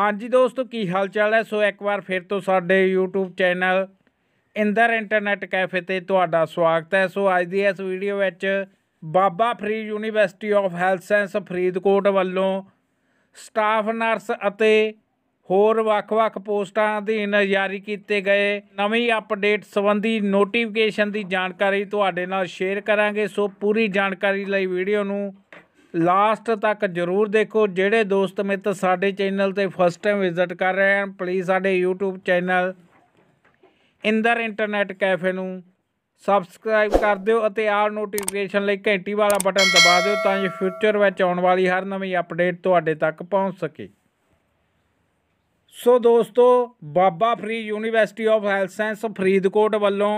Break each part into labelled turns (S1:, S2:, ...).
S1: ਹਾਂਜੀ ਦੋਸਤੋ ਕੀ ਹਾਲ ਚਾਲ ਹੈ ਸੋ ਇੱਕ ਵਾਰ ਫਿਰ ਤੋਂ ਸਾਡੇ YouTube channel Inder internet cafe ਤੇ ਤੁਹਾਡਾ ਸਵਾਗਤ ਹੈ ਸੋ ਅੱਜ ਦੀ ਇਸ ਵੀਡੀਓ ਵਿੱਚ Baba Farid university of health science Faridkot ਵੱਲੋਂ ਸਟਾਫ ਨਰਸ ਅਤੇ ਹੋਰ ਵੱਖ-ਵੱਖ ਪੋਸਟਾਂ ਅਧੀਨ ਜਾਰੀ ਕੀਤੇ ਗਏ ਨਵੀਂ ਅਪਡੇਟ ਸੰਬੰਧੀ ਨੋਟੀਫਿਕੇਸ਼ਨ ਦੀ ਜਾਣਕਾਰੀ ਤੁਹਾਡੇ ਨਾਲ ਸ਼ੇਅਰ ਕਰਾਂਗੇ ਸੋ ਪੂਰੀ ਜਾਣਕਾਰੀ ਲਈ ਵੀਡੀਓ ਨੂੰ ਲਾਸਟ ਤੱਕ ਜਰੂਰ ਦੇਖੋ ਜਿਹੜੇ ਦੋਸਤ ਮਿੱਤਰ ਸਾਡੇ ਚੈਨਲ ਤੇ ਫਸਟ ਟਾਈਮ ਵਿਜ਼ਿਟ ਕਰ ਰਹੇ ਹਨ ਪਲੀਜ਼ ਸਾਡੇ YouTube channel Inder internet cafe ਨੂੰ ਸਬਸਕ੍ਰਾਈਬ ਕਰ ਦਿਓ ਅਤੇ ਆਲ ਨੋਟੀਫਿਕੇਸ਼ਨ ਲਈ ਘੰਟੀ ਵਾਲਾ ਬਟਨ ਦਬਾ ਦਿਓ ਤਾਂ ਜੋ ਫਿਊਚਰ ਵਿੱਚ ਆਉਣ ਵਾਲੀ ਹਰ ਨਵੀਂ ਅਪਡੇਟ ਤੁਹਾਡੇ ਤੱਕ ਪਹੁੰਚ ਸਕੇ ਸੋ ਦੋਸਤੋ Baba Farid university of health science Faridkot ਵੱਲੋਂ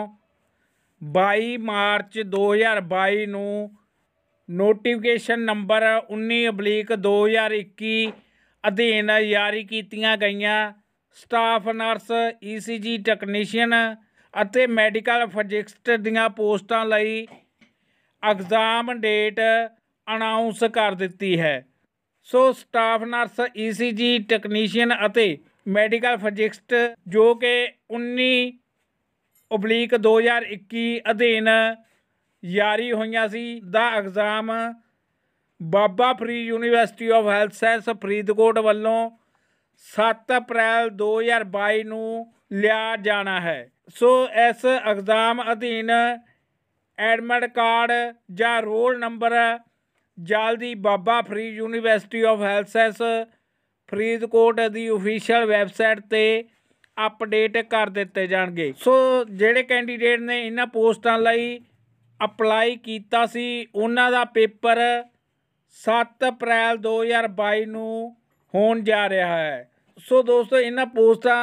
S1: 22 ਮਾਰਚ 2022 ਨੂੰ ਨੋਟੀਫਿਕੇਸ਼ਨ ਨੰਬਰ 19/2021 ਅਬਲੀਕ ਅਧੀਨ ਜਾਰੀ ਕੀਤੀਆਂ ਗਈਆਂ ਸਟਾਫ ਨਰਸ ਈਸੀਜੀ ਟੈਕਨੀਸ਼ੀਅਨ ਅਤੇ ਮੈਡੀਕਲ ਫਿਜ਼ਿਕਸਟ ਦੀਆਂ ਪੋਸਟਾਂ ਲਈ ਐਗਜ਼ਾਮ ਡੇਟ ਅਨਾਉਂਸ ਕਰ ਦਿੱਤੀ ਹੈ so staff nurse ECG technician ਅਤੇ ਮੈਡੀਕਲ ਫਿਜ਼ਿਕਸਟ ਜੋ ਕਿ 19 ਅਬਲੀਕ 2021 ਅਧੀਨ ਜਾਰੀ ਹੋਈਆਂ ਸੀ ਦਾ exam Baba Farid university of health science Faridkot ਵੱਲੋਂ 7 ਅਪ੍ਰੈਲ 2022 ਨੂੰ ਲਿਆ ਜਾਣਾ ਹੈ ਸੋ ਇਸ ਐਗਜ਼ਾਮ ਅਧੀਨ ਐਡਮਿਟ ਕਾਰਡ ਜਾਂ ਰੋਲ ਨੰਬਰ ਜਲਦੀ Baba Farid university of health science Faridkot ਦੀ ਅਫੀਸ਼ੀਅਲ ਵੈਬਸਾਈਟ ਤੇ ਅਪਡੇਟ ਕਰ ਦਿੱਤੇ ਜਾਣਗੇ ਸੋ ਜਿਹੜੇ ਕੈਂਡੀਡੇਟ ਨੇ ਇਹਨਾਂ ਪੋਸਟਾਂ ਲਈ ਅਪਲਾਈ ਕੀਤਾ ਸੀ ਉਹਨਾਂ ਦਾ ਪੇਪਰ 7 ਅਪ੍ਰੈਲ 2022 ਨੂੰ ਹੋਣ ਜਾ ਰਿਹਾ ਹੈ ਸੋ ਦੋਸਤੋ ਇਹਨਾਂ ਪੋਸਟਾਂ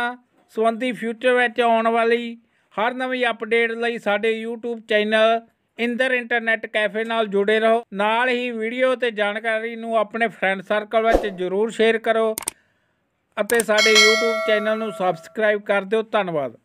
S1: ਸੰਬੰਧੀ ਫਿਊਚਰ ਵਿੱਚ ਆਉਣ ਵਾਲੀ ਹਰ ਨਵੀਂ ਅਪਡੇਟ ਲਈ ਸਾਡੇ YouTube channel Inder internet cafe ਨਾਲ ਜੁੜੇ ਰਹੋ ਨਾਲ ਹੀ ਵੀਡੀਓ ਤੇ ਜਾਣਕਾਰੀ ਨੂੰ ਆਪਣੇ ਫਰੈਂਡ ਸਰਕਲ ਵਿੱਚ ਜ਼ਰੂਰ ਸ਼ੇਅਰ ਕਰੋ ਅਤੇ ਸਾਡੇ YouTube ਚੈਨਲ ਨੂੰ ਸਬਸਕ੍ਰਾਈਬ ਕਰ ਦਿਓ ਧੰਨਵਾਦ